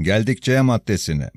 Geldik C maddesine.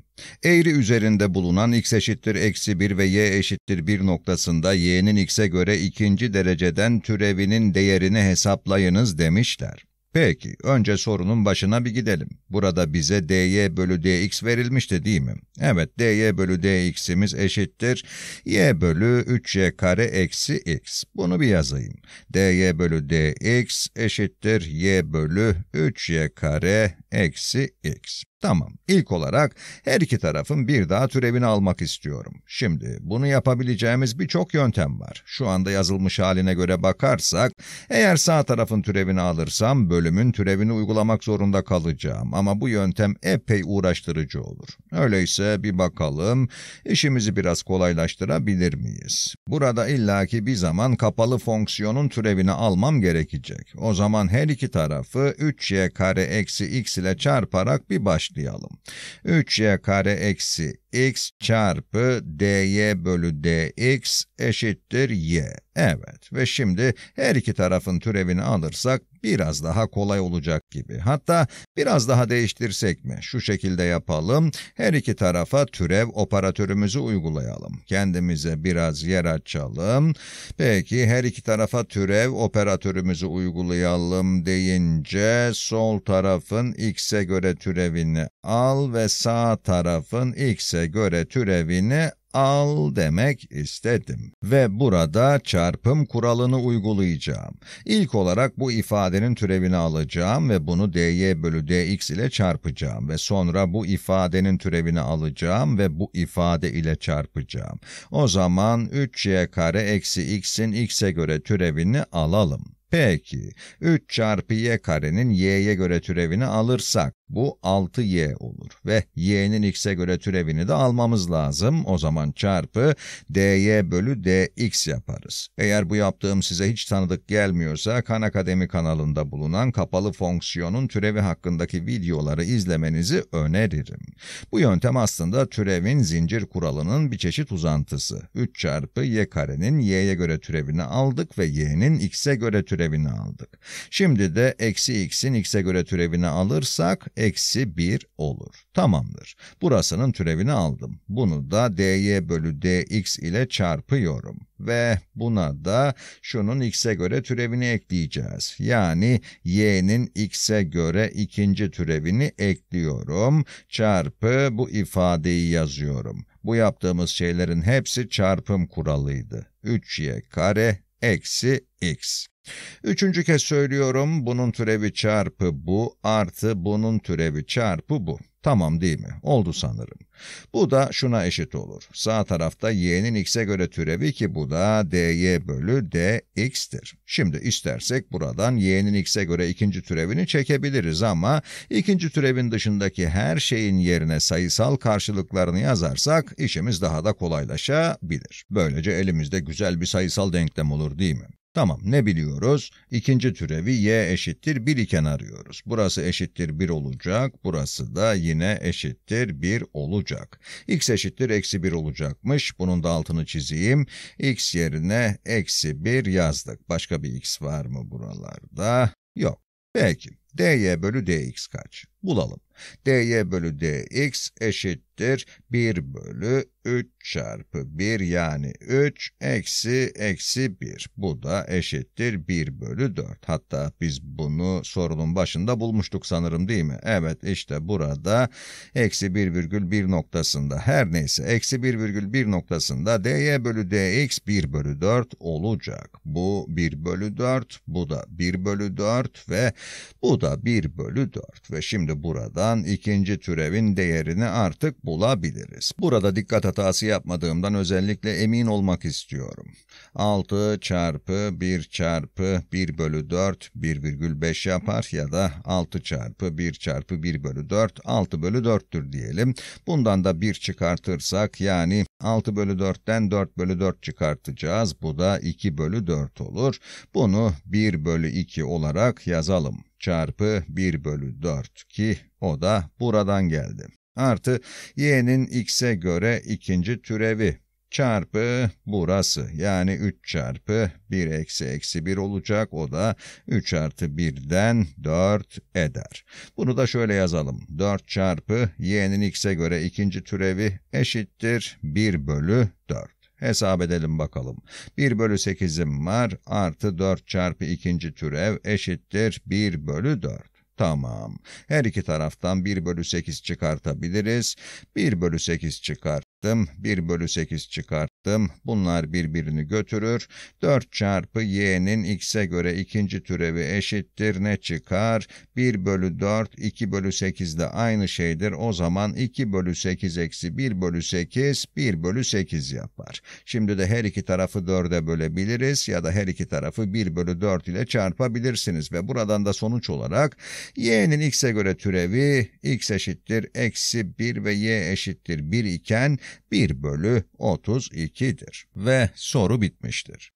Eğri üzerinde bulunan x eşittir eksi 1 ve y eşittir 1 noktasında y'nin x'e göre ikinci dereceden türevinin değerini hesaplayınız demişler. Peki, önce sorunun başına bir gidelim. Burada bize dy bölü dx verilmişti değil mi? Evet, dy bölü dx'imiz eşittir. y bölü 3y kare eksi x. Bunu bir yazayım. dy bölü dx eşittir y bölü 3y kare eksi x. Tamam, ilk olarak her iki tarafın bir daha türevini almak istiyorum. Şimdi bunu yapabileceğimiz birçok yöntem var. Şu anda yazılmış haline göre bakarsak, eğer sağ tarafın türevini alırsam bölümün türevini uygulamak zorunda kalacağım. Ama bu yöntem epey uğraştırıcı olur. Öyleyse bir bakalım, işimizi biraz kolaylaştırabilir miyiz? Burada illaki bir zaman kapalı fonksiyonun türevini almam gerekecek. O zaman her iki tarafı 3y kare eksi x ile çarparak bir başlayalım açıklayalım. 3y kare eksi x çarpı dy bölü dx eşittir y. Evet ve şimdi her iki tarafın türevini alırsak biraz daha kolay olacak gibi. Hatta biraz daha değiştirsek mi? Şu şekilde yapalım. Her iki tarafa türev operatörümüzü uygulayalım. Kendimize biraz yer açalım. Peki her iki tarafa türev operatörümüzü uygulayalım deyince sol tarafın x'e göre türevini al ve sağ tarafın x'e göre türevini al demek istedim ve burada çarpım kuralını uygulayacağım. İlk olarak bu ifadenin türevini alacağım ve bunu dy bölü dx ile çarpacağım ve sonra bu ifadenin türevini alacağım ve bu ifade ile çarpacağım. O zaman 3y kare eksi x'in x'e göre türevini alalım. Peki, 3 çarpı y karenin y'ye göre türevini alırsak, bu 6y olur ve y'nin x'e göre türevini de almamız lazım. O zaman çarpı dy bölü dx yaparız. Eğer bu yaptığım size hiç tanıdık gelmiyorsa Kan Akademi kanalında bulunan kapalı fonksiyonun türevi hakkındaki videoları izlemenizi öneririm. Bu yöntem aslında türevin zincir kuralının bir çeşit uzantısı. 3 çarpı y karenin y'ye göre türevini aldık ve y'nin x'e göre türevini aldık. Şimdi de eksi x'in x'e göre türevini alırsak eksi 1 olur. Tamamdır. Burasının türevini aldım. Bunu da dy bölü dx ile çarpıyorum. Ve buna da şunun x'e göre türevini ekleyeceğiz. Yani y'nin x'e göre ikinci türevini ekliyorum. Çarpı bu ifadeyi yazıyorum. Bu yaptığımız şeylerin hepsi çarpım kuralıydı. 3y kare eksi x. Üçüncü kez söylüyorum bunun türevi çarpı bu artı bunun türevi çarpı bu. Tamam değil mi? Oldu sanırım. Bu da şuna eşit olur. Sağ tarafta y'nin x'e göre türevi ki bu da dy bölü dx'tir. Şimdi istersek buradan y'nin x'e göre ikinci türevini çekebiliriz ama ikinci türevin dışındaki her şeyin yerine sayısal karşılıklarını yazarsak işimiz daha da kolaylaşabilir. Böylece elimizde güzel bir sayısal denklem olur değil mi? Tamam ne biliyoruz? İkinci türevi y eşittir 1 iken arıyoruz. Burası eşittir 1 olacak, burası da yine eşittir 1 olacak. x eşittir eksi 1 olacakmış. Bunun da altını çizeyim. x yerine eksi 1 yazdık. Başka bir x var mı buralarda? Yok. Peki dy bölü dx kaç? Bulalım. dy bölü dx eşittir 1 bölü 3 çarpı 1 yani 3 eksi eksi 1. Bu da eşittir 1 bölü 4. Hatta biz bunu sorunun başında bulmuştuk sanırım değil mi? Evet işte burada eksi 1,1 noktasında her neyse eksi 1,1 noktasında dy bölü dx 1 bölü 4 olacak. Bu 1 bölü 4, bu da 1 bölü 4 ve bu da da 1 bölü 4 ve şimdi buradan ikinci türevin değerini artık bulabiliriz. Burada dikkat hatası yapmadığımdan özellikle emin olmak istiyorum. 6 çarpı 1 çarpı 1 bölü 4 1,5 yapar ya da 6 çarpı 1 çarpı 1 bölü 4 6 bölü 4'tür diyelim. Bundan da 1 çıkartırsak yani 6 bölü 4'ten 4 bölü 4 çıkartacağız. Bu da 2 bölü 4 olur. Bunu 1 bölü 2 olarak yazalım çarpı 1 bölü 4 ki o da buradan geldi. Artı y'nin x'e göre ikinci türevi çarpı burası yani 3 çarpı 1 eksi eksi 1 olacak o da 3 artı 1'den 4 eder. Bunu da şöyle yazalım 4 çarpı y'nin x'e göre ikinci türevi eşittir 1 bölü 4. Hesap edelim bakalım. 1 bölü 8'im var artı 4 çarpı ikinci türev eşittir 1 bölü 4. Tamam. Her iki taraftan 1 bölü 8 çıkartabiliriz. 1 bölü 8 çıkarttım. 1 bölü 8 çıkart yaptım. Bunlar birbirini götürür. 4 çarpı y'nin x'e göre ikinci türevi eşittir. Ne çıkar? 1 bölü 4, 2 bölü 8 de aynı şeydir. O zaman 2 bölü 8 eksi 1 bölü 8, 1 bölü 8 yapar. Şimdi de her iki tarafı 4'e bölebiliriz ya da her iki tarafı 1 bölü 4 ile çarpabilirsiniz. Ve buradan da sonuç olarak y'nin x'e göre türevi x eşittir eksi 1 ve y eşittir 1 iken 1 bölü 32 2'dir ve soru bitmiştir.